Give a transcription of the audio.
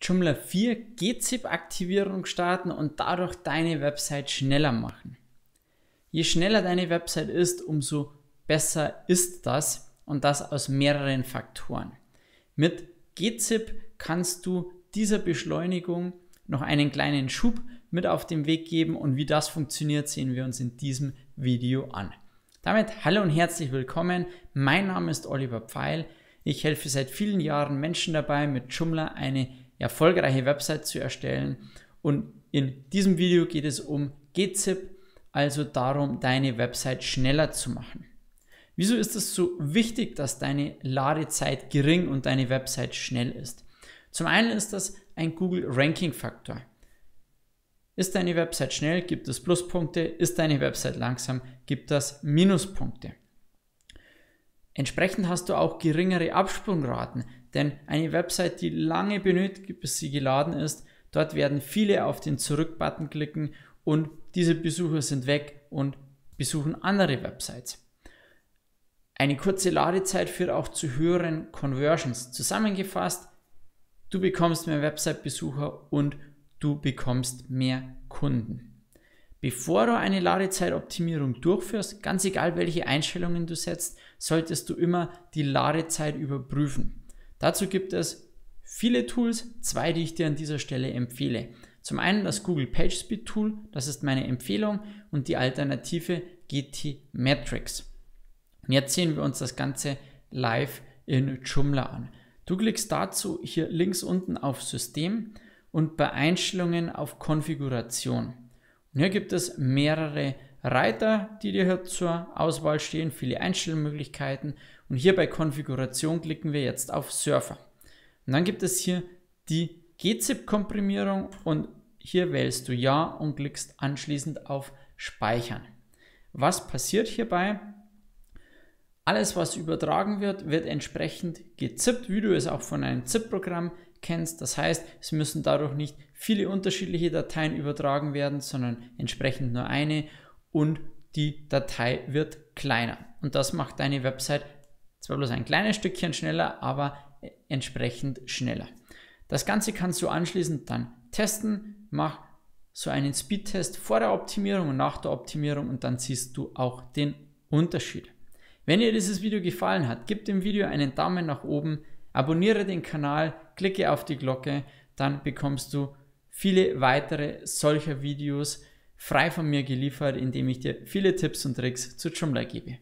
Joomla 4 GZIP-Aktivierung starten und dadurch deine Website schneller machen. Je schneller deine Website ist, umso besser ist das und das aus mehreren Faktoren. Mit GZIP kannst du dieser Beschleunigung noch einen kleinen Schub mit auf den Weg geben und wie das funktioniert, sehen wir uns in diesem Video an. Damit hallo und herzlich willkommen. Mein Name ist Oliver Pfeil. Ich helfe seit vielen Jahren Menschen dabei, mit Joomla eine erfolgreiche Website zu erstellen. Und in diesem Video geht es um GZIP, also darum, deine Website schneller zu machen. Wieso ist es so wichtig, dass deine Ladezeit gering und deine Website schnell ist? Zum einen ist das ein Google Ranking Faktor. Ist deine Website schnell, gibt es Pluspunkte. Ist deine Website langsam, gibt es Minuspunkte. Entsprechend hast du auch geringere Absprungraten, denn eine Website, die lange benötigt, bis sie geladen ist, dort werden viele auf den Zurück-Button klicken und diese Besucher sind weg und besuchen andere Websites. Eine kurze Ladezeit führt auch zu höheren Conversions. Zusammengefasst, du bekommst mehr Website-Besucher und du bekommst mehr Kunden. Bevor du eine Ladezeitoptimierung durchführst, ganz egal welche Einstellungen du setzt, solltest du immer die Ladezeit überprüfen. Dazu gibt es viele Tools, zwei, die ich dir an dieser Stelle empfehle. Zum einen das Google PageSpeed Tool, das ist meine Empfehlung, und die Alternative GT Metrics. Und jetzt sehen wir uns das Ganze live in Joomla an. Du klickst dazu hier links unten auf System und bei Einstellungen auf Konfiguration. Hier gibt es mehrere Reiter, die dir hier zur Auswahl stehen, viele Einstellmöglichkeiten und hier bei Konfiguration klicken wir jetzt auf Surfer. Und dann gibt es hier die GZIP-Komprimierung und hier wählst du Ja und klickst anschließend auf Speichern. Was passiert hierbei? Alles, was übertragen wird, wird entsprechend gezippt, wie du es auch von einem ZIP-Programm kennst. Das heißt, es müssen dadurch nicht viele unterschiedliche Dateien übertragen werden, sondern entsprechend nur eine und die Datei wird kleiner. Und das macht deine Website zwar bloß ein kleines Stückchen schneller, aber äh, entsprechend schneller. Das Ganze kannst du anschließend dann testen. Mach so einen Speedtest vor der Optimierung und nach der Optimierung und dann siehst du auch den Unterschied. Wenn dir dieses Video gefallen hat, gib dem Video einen Daumen nach oben. Abonniere den Kanal, klicke auf die Glocke, dann bekommst du viele weitere solcher Videos frei von mir geliefert, indem ich dir viele Tipps und Tricks zu Joomla gebe.